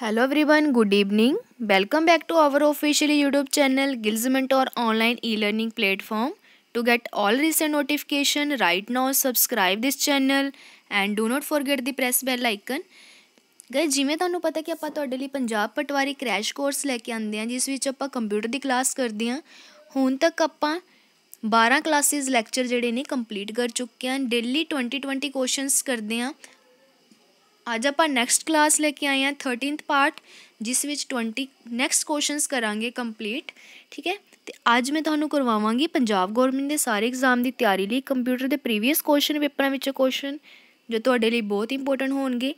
hello everyone good evening welcome back to our official YouTube channel गिल्जमेंट और online e learning platform to get all recent notification right now subscribe this channel and do not forget the press bell icon guys ਜਿਵੇਂ ਤੁਹਾਨੂੰ ਪਤਾ ਕਿ ਆਪਾਂ ਤੁਹਾਡੇ ਲਈ ਪੰਜਾਬ ਪਟਵਾਰੀ crash course ਲੈ ਕੇ ਆਂਦੇ ਆ ਜਿਸ ਵਿੱਚ ਆਪਾਂ ਕੰਪਿਊਟਰ ਦੀ ਕਲਾਸ ਕਰਦੇ ਆ ਹੁਣ ਤੱਕ ਆਪਾਂ 12 ਕਲਾਸਿਸ ਲੈਕਚਰ ਜਿਹੜੇ ਨੇ ਕੰਪਲੀਟ ਕਰ ਚੁੱਕੇ ਆਂ ਡੇਲੀ 20 20 ਕੁਐਸਚਨਸ ਕਰਦੇ ਆਂ ਅੱਜ ਆਪਾਂ ਨੈਕਸਟ ਕਲਾਸ ਲੈ ਕੇ ਆਏ ਹਾਂ 13th ਪਾਰਟ ਜਿਸ ਵਿੱਚ 20 ਨੈਕਸਟ ਕੁਐਸਚਨਸ ਕਰਾਂਗੇ ਕੰਪਲੀਟ ਠੀਕ ਹੈ ਤੇ ਅੱਜ ਮੈਂ ਤੁਹਾਨੂੰ ਕਰਵਾਵਾਂਗੀ ਪੰਜਾਬ ਗਵਰਨਮੈਂਟ ਦੇ ਸਾਰੇ ਐਗਜ਼ਾਮ ਦੀ ਤਿਆਰੀ ਲਈ ਕੰਪਿਊਟਰ ਦੇ ਪ੍ਰੀਵੀਅਸ ਕੁਐਸਚਨ ਪੇਪਰਾਂ ਵਿੱਚੋਂ ਕੁਐਸਚਨ ਜੋ ਤੁਹਾਡੇ ਲਈ ਬਹੁਤ ਇੰਪੋਰਟੈਂਟ ਹੋਣਗੇ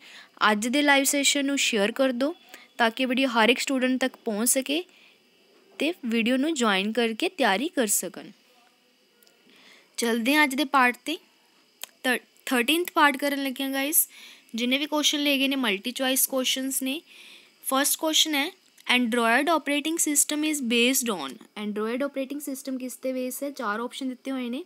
ਅੱਜ ਦੇ ਲਾਈਵ ਸੈਸ਼ਨ ਨੂੰ ਸ਼ੇਅਰ ਕਰ ਦਿਓ ਤਾਂ ਕਿ ਵੀਡੀਓ ਹਰ ਇੱਕ ਸਟੂਡੈਂਟ ਤੱਕ ਪਹੁੰਚ ਸਕੇ ਤੇ ਵੀਡੀਓ ਨੂੰ ਜੁਆਇਨ ਕਰਕੇ ਤਿਆਰੀ ਕਰ ਸਕਣ ਚਲਦੇ ਹਾਂ ਅੱਜ ਦੇ ਪਾਰਟ ਤੇ 13th ਪਾਰਟ ਕਰਨ ਲੱਗੇ ਹਾਂ ਗਾਇਸ जिन्हें भी क्वेश्चन ले गए ने मल्टी चॉइस क्वेश्चन ने फर्स्ट क्वेश्चन है android operating system is based on android operating system किस ते बेस है चार ऑप्शन दिते हुए ने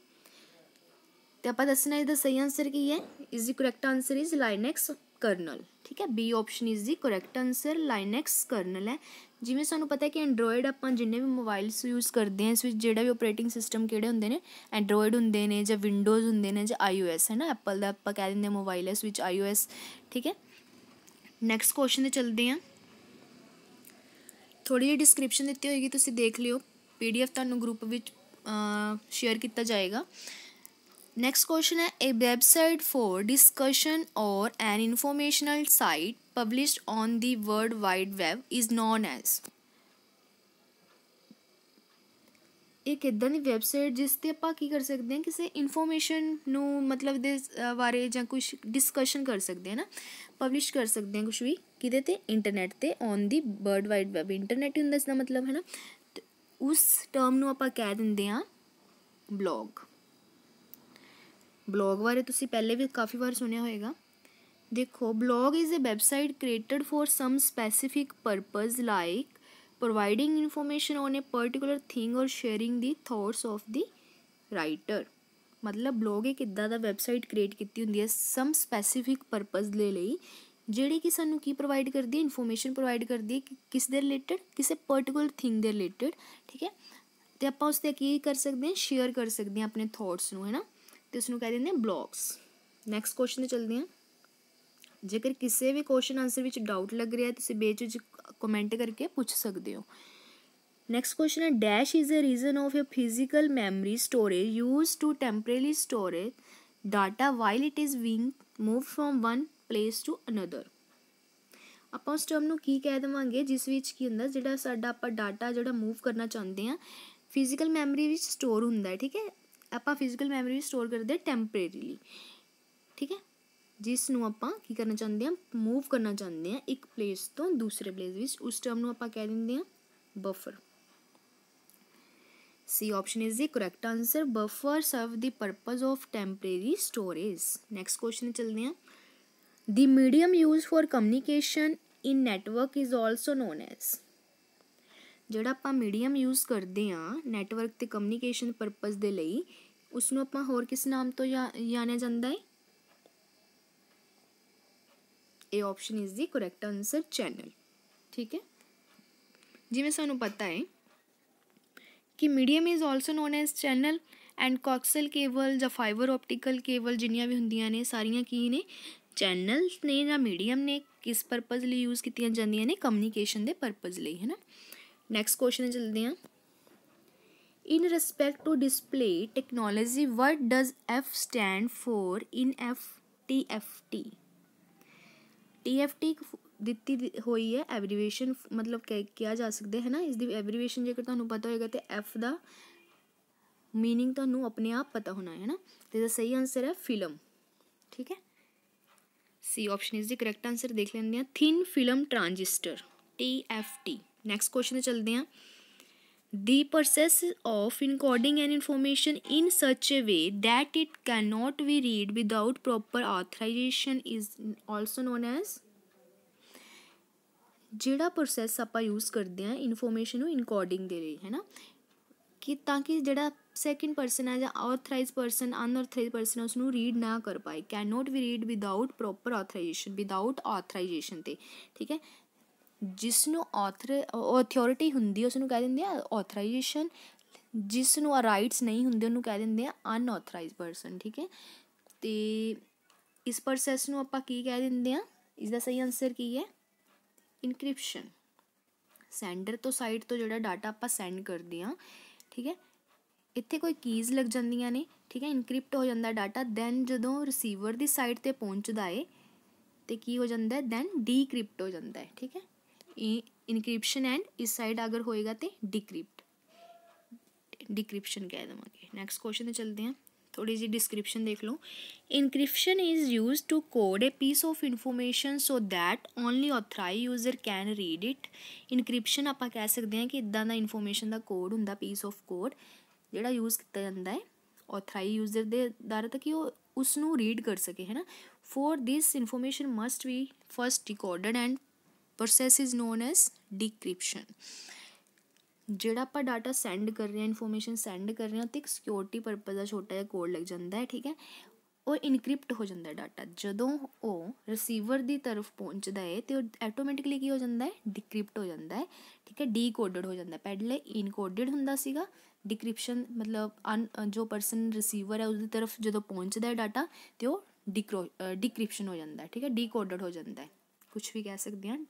तो आप दसना इसका सही आंसर की है is the correct answer is Linux kernel ठीक है B option is the correct answer Linux kernel है ਜਿਵੇਂ ਸਾਨੂੰ ਪਤਾ ਹੈ ਕਿ ਐਂਡਰੋਇਡ ਆਪਾਂ ਜਿੰਨੇ ਵੀ ਮੋਬਾਈਲਸ ਯੂਜ਼ ਕਰਦੇ ਹਾਂ ਇਸ ਵਿੱਚ ਜਿਹੜਾ ਵੀ ਆਪਰੇਟਿੰਗ ਸਿਸਟਮ ਕਿਹੜੇ ਹੁੰਦੇ ਨੇ ਐਂਡਰੋਇਡ ਹੁੰਦੇ ਨੇ ਜਾਂ ਵਿੰਡੋਜ਼ ਹੁੰਦੇ ਨੇ ਜਾਂ ਆਈਓਐਸ ਹੈ ਨਾ ਐਪਲ ਦਾ ਆਪਾਂ ਕਹਿ ਦਿੰਦੇ ਮੋਬਾਈਲ ਇਸ ਵਿੱਚ ਆਈਓਐਸ ਠੀਕ ਹੈ ਨੈਕਸਟ ਕੁਐਸਚਨ ਤੇ ਚੱਲਦੇ ਹਾਂ ਥੋੜੀ ਜਿਹੀ ਡਿਸਕ੍ਰਿਪਸ਼ਨ ਦਿੱਤੀ ਹੋਏਗੀ ਤੁਸੀਂ ਦੇਖ ਲਿਓ ਪੀਡੀਐਫ ਤੁਹਾਨੂੰ ਗਰੁੱਪ ਵਿੱਚ ਸ਼ੇਅਰ ਕੀਤਾ ਜਾਏਗਾ नेक्स्ट क्वेश्चन है ए वेबसाइट फॉर डिस्कशन और an informational site publish on the world wide web is known as एक इदा दैबसाइट जिससे आप कर सकते हैं किसी इनफोरमेन मतलब बारे ज कुछ डिस्कशन कर सकते हैं ना पबलिश कर सकते हैं कुछ भी कि इंटरनेट पर on the world wide web internet ही इसका मतलब है ना तो उस टर्म आप कह देंगे हाँ बलॉग ब्लॉग बारे तो पहले भी काफ़ी बार सुने होएगा देखो blog is a website created for some specific purpose like providing information on a particular thing और sharing the thoughts of the writer मतलब ब्लॉग एक इदा का वैबसाइट क्रिएट की होंगी है सम स्पैसीफिक परपज के लिए जिड़ी कि सूँ की प्रोवाइड करती है इनफोरमेस प्रोवाइड करती है कि किस दे रिलेटड किसी पर्टिकुलर थिंग रिलेटड ठीक है तो आप उस कर सकते हैं शेयर कर सकते हैं अपने थॉट्स में है ना ਤੇ ਉਸ ਨੂੰ ਕਹਿ ਦਿੰਦੇ ਆ ਬਲੌਕਸ ਨੈਕਸਟ ਕੁਐਸਚਨ ਤੇ ਚੱਲਦੇ ਹਾਂ ਜੇਕਰ ਕਿਸੇ ਵੀ ਕੁਐਸਚਨ ਆਨਸਰ ਵਿੱਚ ਡਾਊਟ ਲੱਗ ਰਿਹਾ ਤੁਸੀਂ ਬੇਝਿਜਕ ਕਮੈਂਟ ਕਰਕੇ ਪੁੱਛ ਸਕਦੇ ਹੋ ਨੈਕਸਟ ਕੁਐਸਚਨ ਹੈ dash is a reason of a physical memory storage used to temporary storage data while it is being move from one place to another ਆਪਾਂ ਉਸ ਟਰਮ ਨੂੰ ਕੀ ਕਹਿ ਦਵਾਂਗੇ ਜਿਸ ਵਿੱਚ ਕੀ ਹੁੰਦਾ ਜਿਹੜਾ ਸਾਡਾ ਆਪਾਂ ਡਾਟਾ ਜਿਹੜਾ ਮੂਵ ਕਰਨਾ ਚਾਹੁੰਦੇ ਆ ਫਿਜ਼ੀਕਲ ਮੈਮਰੀ ਵਿੱਚ ਸਟੋਰ ਹੁੰਦਾ ਹੈ ਠੀਕ ਹੈ आप फिजिकल मैमरी स्टोर करते हैं टैंपरेरीली ठीक है जिसनों आप करना चाहते हैं मूव करना चाहते हैं एक प्लेस तो दूसरे प्लेस में उस टर्मन आप कह दें buffer C option is the correct answer buffer serve the purpose of temporary storage next question चलते हैं the medium use for communication in network is also known as ਜਿਹੜਾ ਆਪਾਂ ਮੀਡੀਅਮ ਯੂਜ਼ ਕਰਦੇ ਆ ਨੈਟਵਰਕ ਤੇ ਕਮਿਊਨੀਕੇਸ਼ਨ ਪਰਪਸ ਦੇ ਲਈ ਉਸ ਨੂੰ ਆਪਾਂ ਹੋਰ ਕਿਸ ਨਾਮ ਤੋਂ ਜਾਣਿਆ ਜਾਂਦਾ ਹੈ ਇਹ option is the correct answer channel ਠੀਕ ਹੈ ਜਿਵੇਂ ਸਾਨੂੰ ਪਤਾ ਹੈ ਕਿ medium is also known as channel and coaxial cable ਜਾਂ ਫਾਈਬਰ ਆਪਟੀਕਲ ਕੇਬਲ ਜਿੰਨੀਆਂ ਵੀ ਹੁੰਦੀਆਂ ਨੇ ਸਾਰੀਆਂ ਕੀ ਨੇ ਚੈਨਲਸ ਨੇ ਜਾਂ ਮੀਡੀਅਮ ਨੇ ਕਿਸ ਪਰਪਸ ਲਈ ਯੂਜ਼ ਕੀਤੀਆਂ ਜਾਂਦੀਆਂ ਨੇ ਕਮਿਊਨੀਕੇਸ਼ਨ ਦੇ ਪਰਪਸ ਲਈ ਹੈ ਨਾ ਨੈਕਸਟ ਕੁਐਸਚਨ ਚਲਦੇ ਹਾਂ in respect to display technology what does F stand for in F T F T T F T ਦਿੱਤੀ ਹੋਈ ਹੈ ਐਬਰੀਵੇਸ਼ਨ ਮਤਲਬ ਕਿ ਕਿਹਾ ਜਾ ਸਕਦਾ ਹੈ ਨਾ ਇਸ ਦੀ ਐਬਰੀਵੇਸ਼ਨ ਜੇਕਰ ਤੁਹਾਨੂੰ ਪਤਾ ਹੋਏਗਾ ਤੇ ਐਫ ਦਾ ਮੀਨਿੰਗ ਤੁਹਾਨੂੰ ਆਪਣੇ ਆਪ ਪਤਾ ਹੋਣਾ ਹੈ ਨਾ ਤੇ ਇਹਦਾ ਸਹੀ ਆਨਸਰ ਹੈ ਫਿਲਮ ਠੀਕ ਹੈ C option is the correct answer ਦੇਖ ਲੈਂਦੇ ਹਾਂ thin film transistor T F T next question चलते हैं the process of encoding and information in such a way that it can not we read without proper authorisation is also known as जोड़ा process आप use करते हैं इनफोरमेन इनकॉर्डिंग लिए है ना कि ताकि जोड़ा सैकेंड परसन है या ऑथराइज परसन अनऑथराइज परसन उस रीड ना कर पाए can not we read without proper authorisation without authorisation से ठीक है ਜਿਸ ਨੂੰ ਆਥਰ ਅਥਾਰਟੀ ਹੁੰਦੀ ਉਸ ਨੂੰ ਕਹਿ ਦਿੰਦੇ ਆ ਆਥੋਰਾਈਜੇਸ਼ਨ ਜਿਸ ਨੂੰ ਆ ਰਾਈਟਸ ਨਹੀਂ ਹੁੰਦੇ ਉਹਨੂੰ ਕਹਿ ਦਿੰਦੇ ਆ ਅਨਆਥੋਰਾਈਜ਼ਡ ਪਰਸਨ ਠੀਕ ਹੈ ਤੇ ਇਸ ਪ੍ਰੋਸੈਸ ਨੂੰ ਆਪਾਂ ਕੀ ਕਹਿ ਦਿੰਦੇ ਆ ਇਸ ਦਾ ਸਹੀ ਆਨਸਰ ਕੀ ਹੈ ਇਨਕ੍ਰਿਪਸ਼ਨ ਸੈਂਡਰ ਤੋਂ ਸਾਈਡ ਤੋਂ ਜਿਹੜਾ ਡਾਟਾ ਆਪਾਂ ਸੈਂਡ ਕਰਦੇ ਆ ਠੀਕ ਹੈ ਇੱਥੇ ਕੋਈ ਕੀਜ਼ ਲੱਗ ਜਾਂਦੀਆਂ ਨੇ ਠੀਕ ਹੈ ਇਨਕ੍ਰਿਪਟ ਹੋ ਜਾਂਦਾ ਡਾਟਾ ਦੈਨ ਜਦੋਂ ਰਿਸੀਵਰ ਦੀ ਸਾਈਡ ਤੇ ਪਹੁੰਚਦਾ ਏ ਤੇ ਕੀ ਹੋ ਜਾਂਦਾ ਹੈ ਦੈਨ ਡੀਕ੍ਰਿਪਟ ਹੋ ਜਾਂਦਾ ਹੈ ਠੀਕ ਹੈ इनक्रिप्शन एंड इस साइड अगर होएगा तो डिक्रिप्ट डिक्रिप्शन कह देवे नैक्सट क्वेश्चन चलते हैं थोड़ी जी डिस्क्रिप्शन देख लो encryption is use to code a piece of information so that only authorise user can read it encryption आप कह सकते हैं कि इदा का इन्फॉर्मेशन का कोड हों पीस ऑफ कोड जोड़ा यूज़ किया जाता है ऑथराइज यूजर के द्वारा तो कि उसू रीड कर सके है ना फॉर दिस इन्फॉर्मेशन मस्ट भी first recorded and process is known as decryption ਜਿਹੜਾ ਆਪਾਂ ਡਾਟਾ ਸੈਂਡ ਕਰ ਰਹੇ ਹਾਂ ਇਨਫੋਰਮੇਸ਼ਨ ਸੈਂਡ ਕਰ ਰਹੇ ਹਾਂ ਤੇ ਇੱਕ ਸਿਕਿਉਰਿਟੀ ਪਰਪਸ ਦਾ ਛੋਟਾ ਜਿਹਾ ਕੋਡ ਲੱਗ ਜਾਂਦਾ ਹੈ ਠੀਕ ਹੈ ਉਹ ਇਨਕ੍ਰਿਪਟ ਹੋ ਜਾਂਦਾ ਡਾਟਾ ਜਦੋਂ ਉਹ ਰਿਸੀਵਰ ਦੀ ਤਰਫ ਪਹੁੰਚਦਾ ਹੈ ਤੇ ਉਹ ਆਟੋਮੈਟਿਕਲੀ ਕੀ ਹੋ ਜਾਂਦਾ ਹੈ ਡਿਕ੍ਰਿਪਟ ਹੋ ਜਾਂਦਾ ਹੈ ਠੀਕ ਹੈ ਡੀਕੋਡਡ ਹੋ ਜਾਂਦਾ ਪਹਿਲੇ ਇਨਕੋਡਡ ਹੁੰਦਾ ਸੀਗਾ ਡਿਕ੍ਰਿਪਸ਼ਨ ਮਤਲਬ ਜੋ ਪਰਸਨ ਰਿਸੀਵਰ ਹੈ ਉਸ ਦੀ ਤਰਫ ਜਦੋਂ ਪਹੁੰਚਦਾ ਹੈ ਡਾਟਾ ਤੇ ਉਹ ਡਿਕ੍ਰਿਪਸ਼ਨ ਹੋ ਜਾਂਦਾ ਹੈ ਠੀਕ ਹੈ ਡੀਕੋਡਡ ਹੋ ਜਾਂਦਾ ਹੈ कुछ भी कह सकते हैं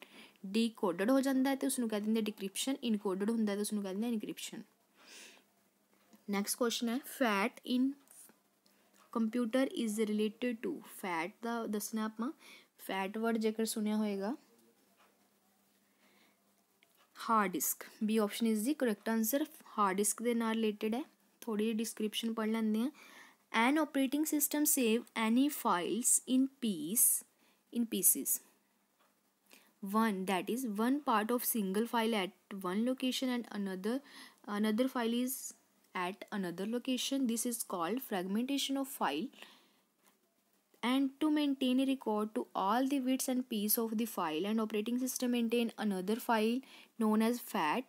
डीकोडड हो जाता है तो उसको कह देंगे डिक्रिप्शन इनकोड हों तो उसको कह देंगे इनक्रिप्शन नैक्सट क्वेश्चन है FAT in computer is related to FAT का दसना आप फैट वर्ड जेकर सुने होएगा hard disk B option is the correct answer hard disk के न रिलेटड है थोड़ी जी डिस्क्रिप्शन पढ़ लें an operating system save any files in piece in pieces one that is one part of single file at one location and another another file is at another location this is called fragmentation of file and to maintain a record to all the bits and pieces of the file and operating system maintain another file known as fat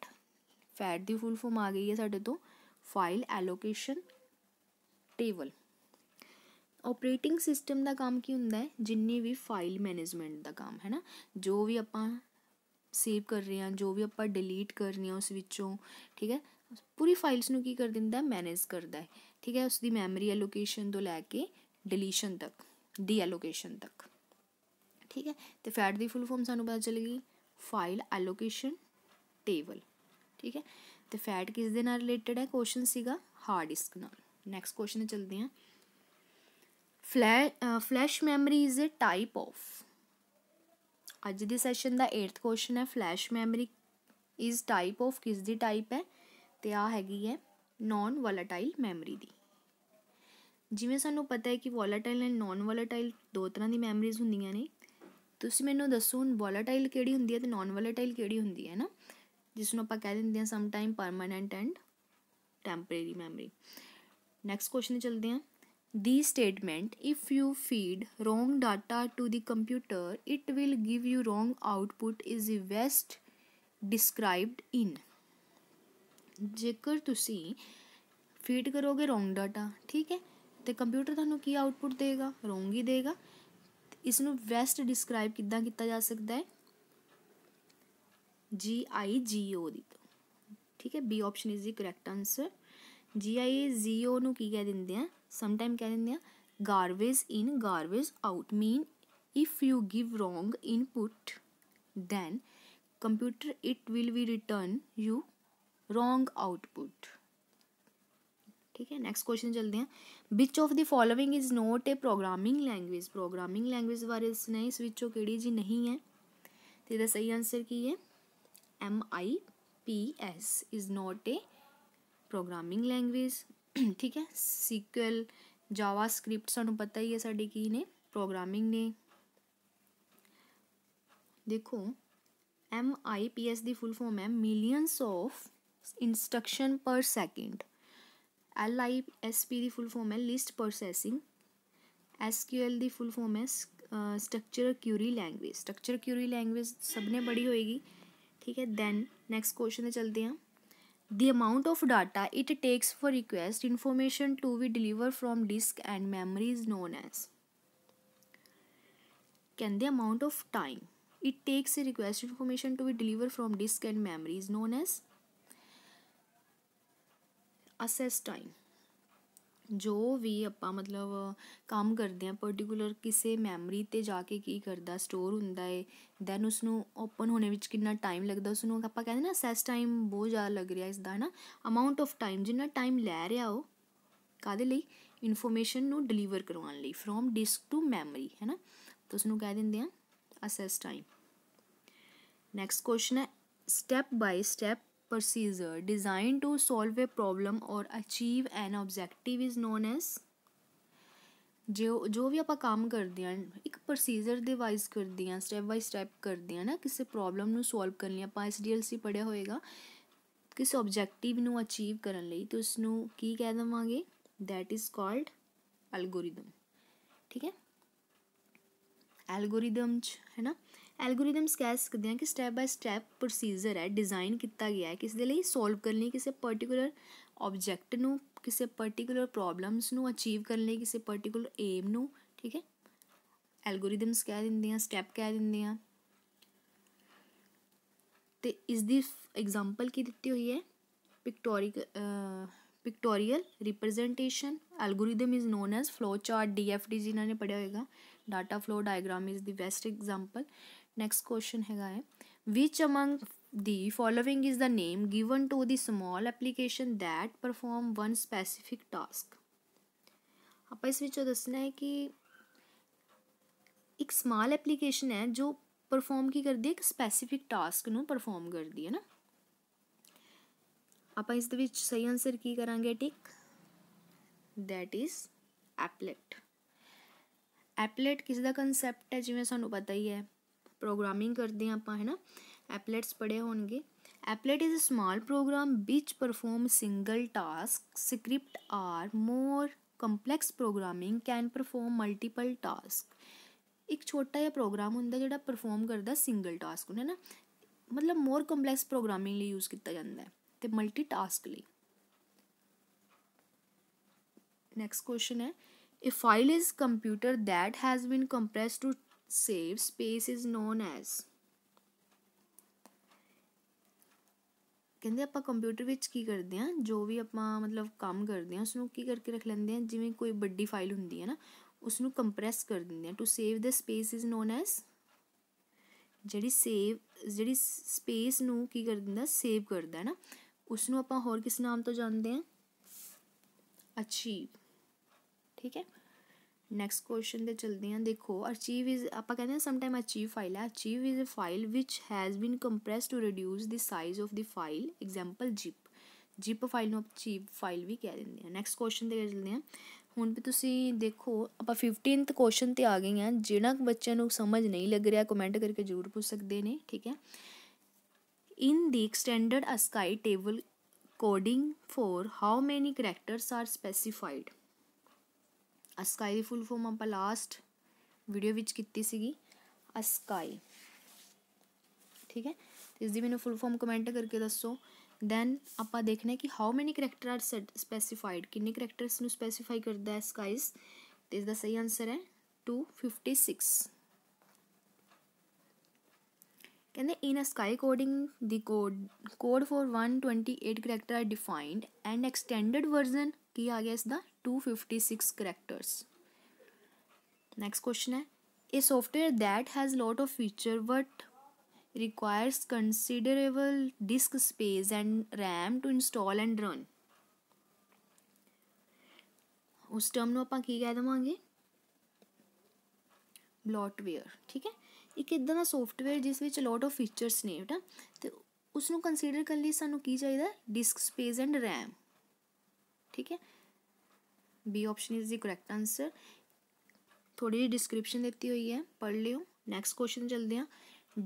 fat the full form आ गई है साढ़े तो file allocation table operating system ਦਾ ਕੰਮ ਕੀ ਹੁੰਦਾ ਹੈ ਜਿੰਨੀ ਵੀ ਫਾਈਲ ਮੈਨੇਜਮੈਂਟ ਦਾ ਕੰਮ ਹੈ ਨਾ ਜੋ ਵੀ ਆਪਾਂ ਸੇਵ ਕਰ ਰਹੇ ਹਾਂ ਜੋ ਵੀ ਆਪਾਂ ਡਿਲੀਟ ਕਰਨੀ ਆ ਉਸ ਵਿੱਚੋਂ ਠੀਕ ਹੈ ਪੂਰੀ ਫਾਈਲਸ ਨੂੰ ਕੀ ਕਰ ਦਿੰਦਾ ਮੈਨੇਜ ਕਰਦਾ ਹੈ ਠੀਕ ਹੈ ਉਸ ਦੀ ਮੈਮਰੀ ਅਲੋਕੇਸ਼ਨ ਤੋਂ ਲੈ ਕੇ ਡਿਲੀਸ਼ਨ ਤੱਕ ਡੀ ਅਲੋਕੇਸ਼ਨ ਤੱਕ ਠੀਕ ਹੈ ਤੇ ਫੈਟ ਦੀ ਫੁੱਲ ਫਾਰਮ ਸਾਨੂੰ ਪਤਾ ਚੱਲ ਗਈ ਫਾਈਲ ਅਲੋਕੇਸ਼ਨ ਟੇਬਲ ਠੀਕ ਹੈ ਤੇ ਫੈਟ ਕਿਸ ਦੇ ਨਾਲ ਰਿਲੇਟਡ ਹੈ ਕੁਐਸਚਨ ਸੀਗਾ ਹਾਰਡ ਡਿਸਕ ਨਾਲ ਨੈਕਸਟ ਕੁਐਸਚਨ ਤੇ ਚਲਦੇ ਹਾਂ flash uh, flash memory is a type ਅੱਜ ਦੇ ਸੈਸ਼ਨ ਦਾ 8th ਕੁਐਸਚਨ ਹੈ flash memory is type of ਕਿਸ ਦੀ ਟਾਈਪ ਹੈ ਤੇ ਆ ਹੈਗੀ ਹੈ ਨਾਨ ਵੋਲਟਾਈਲ ਮੈਮਰੀ ਦੀ ਜਿਵੇਂ ਸਾਨੂੰ ਪਤਾ ਹੈ ਕਿ ਵੋਲਟਾਈਲ ਐਂਡ ਨਾਨ ਵੋਲਟਾਈਲ ਦੋ ਤਰ੍ਹਾਂ ਦੀ ਮੈਮਰੀਜ਼ ਹੁੰਦੀਆਂ ਨੇ ਤੁਸੀਂ ਮੈਨੂੰ ਦੱਸੋ ਹੁਣ ਵੋਲਟਾਈਲ ਕਿਹੜੀ ਹੁੰਦੀ ਹੈ ਤੇ ਨਾਨ ਵੋਲਟਾਈਲ ਕਿਹੜੀ ਹੁੰਦੀ ਹੈ ਨਾ ਜਿਸ ਨੂੰ ਆਪਾਂ ਕਹਿ ਦਿੰਦੇ ਹਾਂ some time permanent and temporary memory next question ਤੇ ਚਲਦੇ ਹਾਂ the statement if you feed wrong data to the computer it will give you wrong output is the best described in ਜੇਕਰ ਤੁਸੀਂ ਫੀਡ ਕਰੋਗੇ ਰੋਂਗ ਡਾਟਾ ਠੀਕ ਹੈ ਤੇ computer ਤੁਹਾਨੂੰ ਕੀ ਆਊਟਪੁੱਟ ਦੇਗਾ ਰੋਂਗ ਹੀ ਦੇਗਾ ਇਸ ਨੂੰ ਬੈਸਟ ਡਿਸਕ੍ਰਾਈਬ ਕਿੱਦਾਂ ਕੀਤਾ ਜਾ ਸਕਦਾ ਹੈ ਜੀ ਆਈ ਜੀ ਓ ਦੀ ਠੀਕ ਹੈ B option is the correct answer G I G O न की कह देंगे समटाइम कह देंगे garbage in garbage out mean if you give wrong input then computer it will be return you wrong output ठीक है नैक्सट क्वेश्चन चलते हैं which of the following is not a programming language programming language बारे दसने इस बिचों केड़ी जी नहीं है तो सही आंसर की है M I P S is not a programming language ठीक है सीक्यूएल जावा स्क्रिप्ट सू पता ही है साढ़े की ने प्रोग्रामिंग ने देखो एम आई पी एस की फुल फॉर्म है millions of instruction per second L I S P की फुल फॉर्म है list processing S Q L की फुल फॉर्म है structure query language structure query language सब ने पढ़ी होएगी ठीक है दैन नैक्सट क्वेश्चन चलते हैं the amount of data it takes for request information to be delivered from disk and memory is known as can the amount of time it takes a request information to be delivered from disk and memory is known as access time ਜੋ ਵੀ ਆਪਾਂ ਮਤਲਬ ਕੰਮ ਕਰਦੇ ਆ particular ਕਿਸੇ memory 'ਤੇ ਜਾ ਕੇ ਕੀ ਕਰਦਾ ਸਟੋਰ ਹੁੰਦਾ ਹੈ ਦੈਨ ਉਸ ਨੂੰ ਓਪਨ ਹੋਣੇ ਵਿੱਚ ਕਿੰਨਾ ਟਾਈਮ ਲੱਗਦਾ ਉਸ ਨੂੰ ਆਪਾਂ ਕਹਿੰਦੇ ਨਾ ਸੈਸ ਟਾਈਮ ਬਹੁਤ ਜ਼ਿਆਦਾ ਲੱਗ ਰਿਹਾ ਇਸ ਦਾ ਨਾ ਅਮਾਉਂਟ ਆਫ ਟਾਈਮ ਜਿੰਨਾ ਟਾਈਮ ਲੈ ਰਿਹਾ ਉਹ ਕਾਦੇ ਲਈ ਇਨਫੋਰਮੇਸ਼ਨ ਨੂੰ ਡਿਲੀਵਰ ਕਰਵਾਉਣ ਲਈ ਫਰੋਮ ਡਿਸਕ ਟੂ ਮੈਮਰੀ ਹੈ ਨਾ ਤਾਂ ਉਸ ਨੂੰ ਕਹਿ ਦਿੰਦੇ ਆ ਅਸੈਸ ਟਾਈਮ ਨੈਕਸਟ ਕੁਐਸਚਨ ਹੈ step by step procedure designed to solve a problem or achieve an objective is known as जो जो भी आप काम करते हैं एक प्रोसीजर डिवाइस करते हैं स्टेप बाय स्टेप करते हैं ना किसी प्रॉब्लम नु सॉल्व करने लिए एस डी एल सी पढ़िया होएगा किसी ऑब्जेक्टिव नु अचीव करने लिए तो उसको की कह देवे दैट इज कॉल्ड एल्गोरिदम ठीक है एल्गोरिदम है ना ਐਲਗੋਰਿਦਮਸ ਕਹਿ ਸਕਦੇ ਹਾਂ ਕਿ ਸਟੈਪ ਬਾਈ ਸਟੈਪ ਪ੍ਰੋਸੀਜਰ ਹੈ ਡਿਜ਼ਾਈਨ ਕੀਤਾ ਗਿਆ ਹੈ ਕਿਸ ਦੇ ਲਈ ਸੋਲਵ ਕਰਨ ਲਈ ਕਿਸੇ ਪਾਰਟਿਕੂਲਰ ਆਬਜੈਕਟ ਨੂੰ ਕਿਸੇ ਪਾਰਟਿਕੂਲਰ ਪ੍ਰੋਬਲਮਸ ਨੂੰ ਅਚੀਵ ਕਰਨ ਲਈ ਕਿਸੇ ਪਾਰਟਿਕੂਲਰ ਏਮ ਨੂੰ ਠੀਕ ਹੈ ਐਲਗੋਰਿਦਮਸ ਕਹਿ ਦਿੰਦੇ ਆ ਸਟੈਪ ਕਹਿ ਦਿੰਦੇ ਆ ਤੇ ਇਸ ਦੀ ਐਗਜ਼ਾਮਪਲ ਕੀ ਦਿੱਤੀ ਹੋਈ ਹੈ ਪਿਕਟੋਰਿਕ pictorial representation algorithm is known as flow chart DFD ਜਿਨ੍ਹਾਂ ਨੇ ਪੜਿਆ ਹੋਏਗਾ data flow diagram is the best example next question ਹੈਗਾ ਹੈ which among the following is the name given to the small application that perform one specific task ਆਪਾਂ ਇਸ ਵਿੱਚ ਦੱਸਣਾ ਹੈ ਕਿ ਇੱਕ ਸਮਾਲ ਐਪਲੀਕੇਸ਼ਨ ਹੈ ਜੋ ਪਰਫਾਰਮ ਕੀ ਕਰਦੀ ਹੈ ਇੱਕ ਸਪੈਸੀਫਿਕ ਟਾਸਕ ਨੂੰ ਪਰਫਾਰਮ ਕਰਦੀ ਹੈ ਨਾ ਆਪਾਂ ਇਸ ਦੇ ਵਿੱਚ ਸਹੀ ਆਨਸਰ ਕੀ ਕਰਾਂਗੇ ਟਿਕ ਥੈਟ ਇਜ਼ ਐਪਲੇਟ ਐਪਲੇਟ ਕਿਸ ਦਾ ਕਨਸੈਪਟ ਹੈ ਜਿਵੇਂ ਸਾਨੂੰ ਪਤਾ ਹੀ ਹੈ प्रोग्रामिंग करते हैं आप है ना एपलेट्स पढ़े हो applet is a small program which perform single task script or more complex programming can perform multiple task एक छोटा जहा प्रोग्राम होंगे जोड़ा परफॉर्म करता सिंगल टास्क है ना मतलब मोर कंपलैक्स प्रोग्रामिंग यूज किया जाता है तो मल्टी टास्क नैक्सट क्वेश्चन है a file is computer that has been compress to save space is known as ਕਹਿੰਦੇ ਆਪਾਂ ਕੰਪਿਊਟਰ ਵਿੱਚ ਕੀ ਕਰਦੇ ਆ ਜੋ ਵੀ ਆਪਾਂ ਮਤਲਬ ਕੰਮ ਕਰਦੇ ਆ ਉਸ ਨੂੰ ਕੀ ਕਰਕੇ ਰੱਖ ਲੈਂਦੇ ਆ ਜਿਵੇਂ ਕੋਈ ਵੱਡੀ ਫਾਈਲ ਹੁੰਦੀ ਹੈ ਨਾ ਉਸ ਨੂੰ ਕੰਪਰੈਸ ਕਰ ਦਿੰਦੇ ਆ to save the space is known as ਜਿਹੜੀ ਸੇਵ ਜਿਹੜੀ ਸਪੇਸ ਨੂੰ ਕੀ ਕਰ ਦਿੰਦਾ ਸੇਵ ਕਰਦਾ ਹੈ ਨਾ ਉਸ ਨੂੰ ਆਪਾਂ ਹੋਰ ਕਿਸ ਨਾਮ ਤੋਂ ਜਾਣਦੇ ਆ ਅਚੀਵ ਠੀਕ ਹੈ ਨੈਕਸਟ ਕੁਐਸਚਨ ਤੇ ਚਲਦੇ ਹਾਂ ਦੇਖੋ ਅਚੀਵ ਇਜ਼ ਆਪਾਂ ਕਹਿੰਦੇ ਹਾਂ ਸਮਟਾਈਮ ਅਚੀਵ ਫਾਈਲ ਹੈ archive is a file which has been compress to reduce the size of the file example zip zip file ਨੂੰ ਅਚੀਵ ਫਾਈਲ ਵੀ ਕਹਿ ਦਿੰਦੇ ਹਾਂ ਨੈਕਸਟ ਕੁਐਸਚਨ ਤੇ ਚਲਦੇ ਹਾਂ ਹੁਣ ਵੀ ਤੁਸੀਂ ਦੇਖੋ ਆਪਾਂ 15th ਕੁਐਸਚਨ ਤੇ ਆ ਗਏ ਹਾਂ ਜਿਹੜਾ ਬੱਚਿਆਂ ਨੂੰ ਸਮਝ ਨਹੀਂ ਲੱਗ ਰਿਹਾ ਕਮੈਂਟ ਕਰਕੇ ਜ਼ਰੂਰ ਪੁੱਛ ਸਕਦੇ ਨੇ ਠੀਕ ਹੈ in the extended ASCII table coding for how many characters are specified ASCII की फुल फॉर्म आप लास्ट वीडियो की अस्काई ठीक है इसकी मैंने फुल फॉर्म कमेंट करके दसो दैन आप देखने कि how many character are set specified किन्नी करैक्टर्स स्पैसीफाई करता है स्काईज तो इसका सही आंसर है टू फिफ्टी सिक्स कहते in ASCII coding the code code for one twenty eight character are defined and extended version की आ गया इसका two fifty six characters next question है a software that has lot of feature but requires considerable disk space and RAM to install and run उस term आप कह देवे bloatware ठीक है एक इदा का सॉफ्टवेयर जिस लॉट ऑफ फीचरस ने बेटा तो उसको कंसिडर करने सूँ की चाहिए डिस्क स्पेस एंड रैम ठीक है B option is the correct answer थोड़ी जी डिस्क्रिप्शन देती हुई है पढ़ लियो नेक्स्ट क्वेश्चन चलते हैं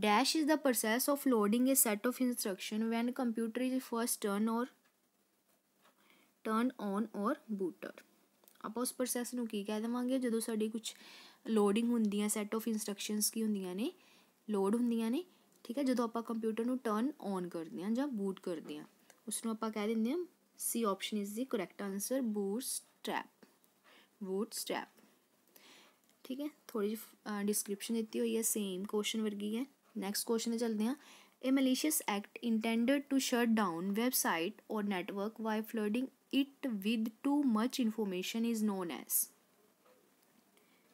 dash is the process of loading a set of instruction when computer is first turn और टर्न ऑन और बूटर आप उस प्रोसैस में की कह देवे जो सा कुछ लोडिंग होंगी सैट ऑफ इंस्ट्रक्शन की होंगे ने लोड होंगे ने ठीक है जो आप कंप्यूटर टर्न ऑन करते हैं ज बूट करते हैं उसनों आप कह दें C option is the correct answer boost strap bootstrap ठीक है थोड़ी जी डिस्क्रिप्शन दी हुई है सेम क्वेश्चन वर्गी है नेक्स्ट क्वेश्चन चलते हैं a malicious act intended to shut down website और network by flooding it with too much information is known as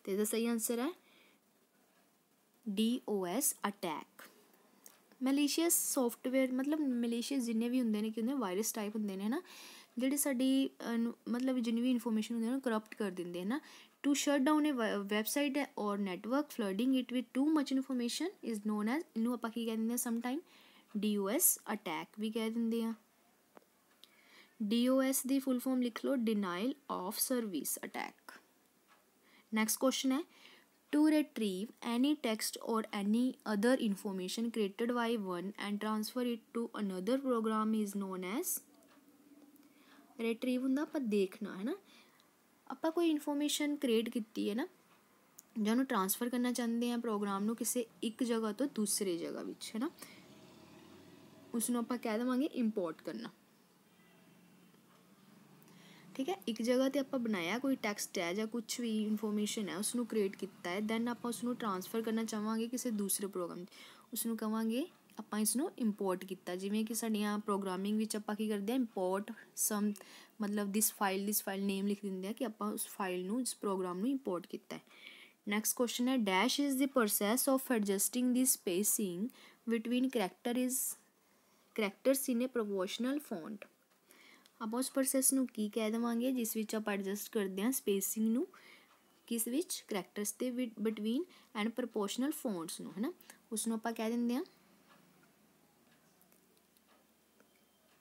तो यह सही आंसर है D O S attack malicious software मतलब मलेशियस जिन्हें भी होंगे ने कि वायरस टाइप होंगे ने ना ਜਿਹੜੀ ਸਾਡੀ ਮਤਲਬ ਜਿੰਨੀ ਵੀ ਇਨਫੋਰਮੇਸ਼ਨ ਹੁੰਦੀ ਹੈ ਉਹਨੂੰ ਕਰਪਟ ਕਰ ਦਿੰਦੇ ਹਨ to shut down a website ਔਰ network flooding it with too much information is known as ਇਹਨੂੰ ਆਪਾਂ ਕੀ ਕਹਿੰਦੇ ਹਾਂ ਸਮ ਟਾਈਮ ਡੀਓਐਸ ਅਟੈਕ ਵੀ ਕਹਿ ਦਿੰਦੇ ਆ ਡੀਓਐਸ ਦੀ ਫੁੱਲ ਫਾਰਮ ਲਿਖ ਲਓ denial of service attack next question ਹੈ to retrieve any text or any other information created by one and transfer it to another program is known as retrieve हूँ आप देखना है ना आप कोई इनफोरमेन क्रिएट की है ना जनू ट्रांसफर करना चाहते हैं प्रोग्राम को किसी एक जगह तो दूसरे जगह है ना उसनों आप कह देवे इंपोर्ट करना ठीक है एक जगह तो आप बनाया कोई टैक्सट है जो कुछ भी इनफोरमेन है उसनों क्रिएट किया है दैन आप उस ट्रांसफर करना चाहवा किसी दूसरे प्रोग्राम उसनों कहों ਆਪਾਂ ਇਸ ਨੂੰ ਇੰਪੋਰਟ ਕੀਤਾ ਜਿਵੇਂ ਕਿ ਸਾਡੀਆਂ ਪ੍ਰੋਗਰਾਮਿੰਗ ਵਿੱਚ ਆਪਾਂ ਕੀ ਕਰਦੇ ਆ ਇੰਪੋਰਟ ਸਮ ਮਤਲਬ this file this file name ਲਿਖ ਦਿੰਦੇ ਆ ਕਿ ਆਪਾਂ ਉਸ ਫਾਈਲ ਨੂੰ ਇਸ ਪ੍ਰੋਗਰਾਮ ਨੂੰ ਇੰਪੋਰਟ ਕੀਤਾ ਹੈ ਨੈਕਸਟ ਕੁਐਸਚਨ ਹੈ dash is the process of adjusting the spacing between character is characters in a proportional font ਆਪਾਂ ਉਸ ਪ੍ਰੋਸੈਸ ਨੂੰ ਕੀ ਕਹਿ ਦਵਾਂਗੇ ਜਿਸ ਵਿੱਚ ਆਪਾਂ ਐਡਜਸਟ ਕਰਦੇ ਹਾਂ ਸਪੇਸਿੰਗ ਨੂੰ ਕਿਸ ਵਿੱਚ ਕੈਰੈਕਟਰਸ ਦੇ ਬਿਟਵੀਨ ਐਂਡ ਪ੍ਰੋਪੋਰਸ਼ਨਲ ਫੌਂਟਸ ਨੂੰ ਹੈਨਾ ਉਸ ਨੂੰ ਆਪਾਂ ਕਹਿ ਦਿੰਦੇ ਹਾਂ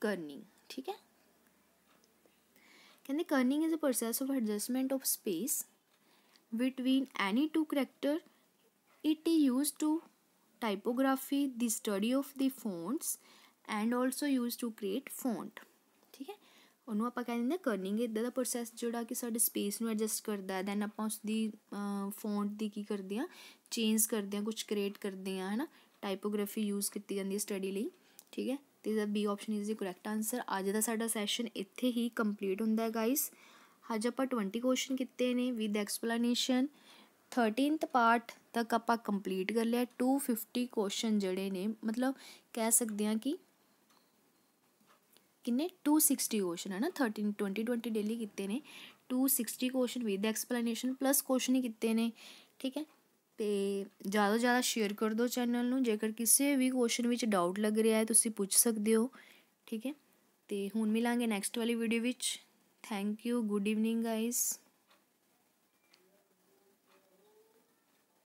कर्निंग ठीक है कहते kerning is a process of adjustment of space between any two character it is use to typography the study of the fonts and also use to create font ठीक है उन्होंने आप कह दें करनिंग इदा का प्रोसैस जोड़ा कि सा स्पेस में एडजस्ट करता है दैन आप उसकी फोन्ट की की करते हैं चेंज करते हैं कुछ क्रिएट करते हैं है ना टाइपोग्राफी यूज़ की जाती है स्टडी ठीक है ਤੇ ਦਾ B option is the correct answer ਅੱਜ ਦਾ ਸਾਡਾ ਸੈਸ਼ਨ ਇੱਥੇ ਹੀ ਕੰਪਲੀਟ ਹੁੰਦਾ ਹੈ ਗਾਇਸ ਅੱਜ ਆਪਾਂ 20 ਕੁਐਸਚਨ ਕੀਤੇ ਨੇ ਵਿਦ ਐਕਸਪਲੇਨੇਸ਼ਨ 13th ਪਾਰਟ ਤੱਕ ਆਪਾਂ ਕੰਪਲੀਟ ਕਰ ਲਿਆ 250 ਕੁਐਸਚਨ ਜਿਹੜੇ ਨੇ ਮਤਲਬ ਕਹਿ ਸਕਦੇ ਹਾਂ ਕਿ ਕਿੰਨੇ 260 ਕੁਐਸਚਨ ਹੈ ਨਾ 13 2020 ਡੇਲੀ ਕੀਤੇ ਨੇ 260 question with explanation plus question ਹੀ ਕੀਤੇ ਨੇ ਠੀਕ ਹੈ ਤੇ ਜ਼ਿਆਦਾ ਤੋਂ ਜ਼ਿਆਦਾ ਸ਼ੇਅਰ ਕਰ ਦਿਓ ਚੈਨਲ ਨੂੰ ਜੇਕਰ ਕਿਸੇ ਵੀ ਕੁਐਸਚਨ ਵਿੱਚ ਡਾਊਟ ਲੱਗ ਰਿਹਾ ਹੈ ਤੁਸੀਂ ਪੁੱਛ ਸਕਦੇ ਹੋ ਠੀਕ ਹੈ ਤੇ ਹੁਣ ਮਿਲਾਂਗੇ ਨੈਕਸਟ ਵਾਲੀ ਵੀਡੀਓ ਵਿੱਚ thank you good evening guys